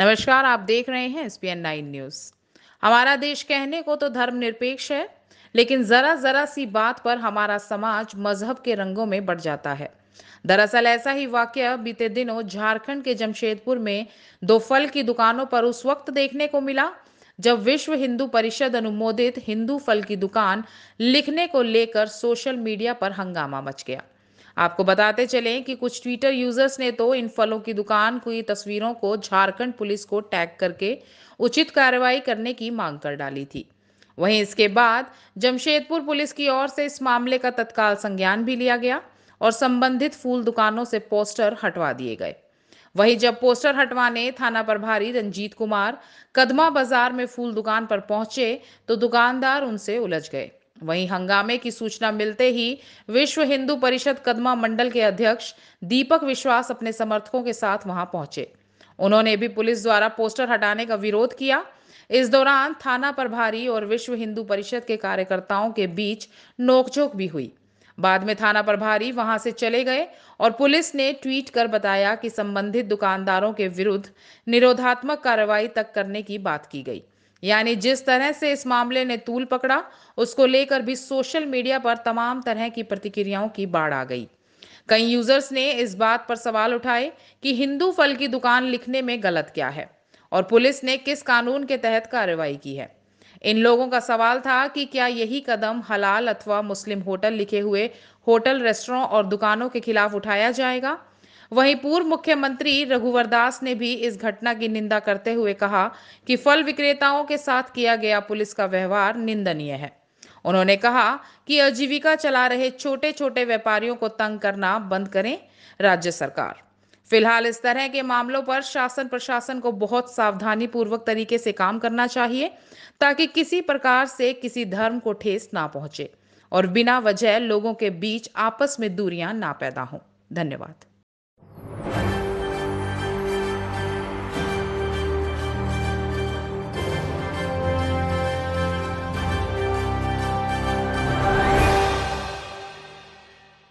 नमस्कार आप देख रहे हैं एसपीएन नाइन न्यूज हमारा देश कहने को तो निरपेक्ष है लेकिन जरा जरा सी बात पर हमारा समाज मजहब के रंगों में बढ़ जाता है दरअसल ऐसा ही वाक्य बीते दिनों झारखंड के जमशेदपुर में दो फल की दुकानों पर उस वक्त देखने को मिला जब विश्व हिंदू परिषद अनुमोदित हिंदू फल की दुकान लिखने को लेकर सोशल मीडिया पर हंगामा मच गया आपको बताते चलें कि कुछ ट्विटर यूजर्स ने तो इन फलों की दुकान की तस्वीरों को झारखंड पुलिस को टैग करके उचित कार्रवाई करने की मांग कर डाली थी वहीं इसके बाद जमशेदपुर पुलिस की ओर से इस मामले का तत्काल संज्ञान भी लिया गया और संबंधित फूल दुकानों से पोस्टर हटवा दिए गए वहीं जब पोस्टर हटवाने थाना प्रभारी रंजीत कुमार कदमा बाजार में फूल दुकान पर पहुंचे तो दुकानदार उनसे उलझ गए वहीं हंगामे की सूचना मिलते ही विश्व हिंदू परिषद कदमा मंडल के अध्यक्ष दीपक विश्वास अपने समर्थकों के साथ वहां पहुंचे उन्होंने भी पुलिस द्वारा पोस्टर हटाने का विरोध किया इस दौरान थाना प्रभारी और विश्व हिंदू परिषद के कार्यकर्ताओं के बीच नोकझोंक भी हुई बाद में थाना प्रभारी वहां से चले गए और पुलिस ने ट्वीट कर बताया कि संबंधित दुकानदारों के विरुद्ध निरोधात्मक कार्रवाई तक करने की बात की गई यानी जिस तरह से इस मामले ने तूल पकड़ा उसको लेकर भी सोशल मीडिया पर तमाम तरह की प्रतिक्रियाओं की बाढ़ आ गई कई यूजर्स ने इस बात पर सवाल उठाए कि हिंदू फल की दुकान लिखने में गलत क्या है और पुलिस ने किस कानून के तहत कार्रवाई की है इन लोगों का सवाल था कि क्या यही कदम हलाल अथवा मुस्लिम होटल लिखे हुए होटल रेस्टोरों और दुकानों के खिलाफ उठाया जाएगा वहीं पूर्व मुख्यमंत्री रघुवर दास ने भी इस घटना की निंदा करते हुए कहा कि फल विक्रेताओं के साथ किया गया पुलिस का व्यवहार निंदनीय है उन्होंने कहा कि आजीविका चला रहे छोटे छोटे व्यापारियों को तंग करना बंद करें राज्य सरकार फिलहाल इस तरह के मामलों पर शासन प्रशासन को बहुत सावधानी पूर्वक तरीके से काम करना चाहिए ताकि किसी प्रकार से किसी धर्म को ठेस ना पहुंचे और बिना वजह लोगों के बीच आपस में दूरियां ना पैदा हों धन्यवाद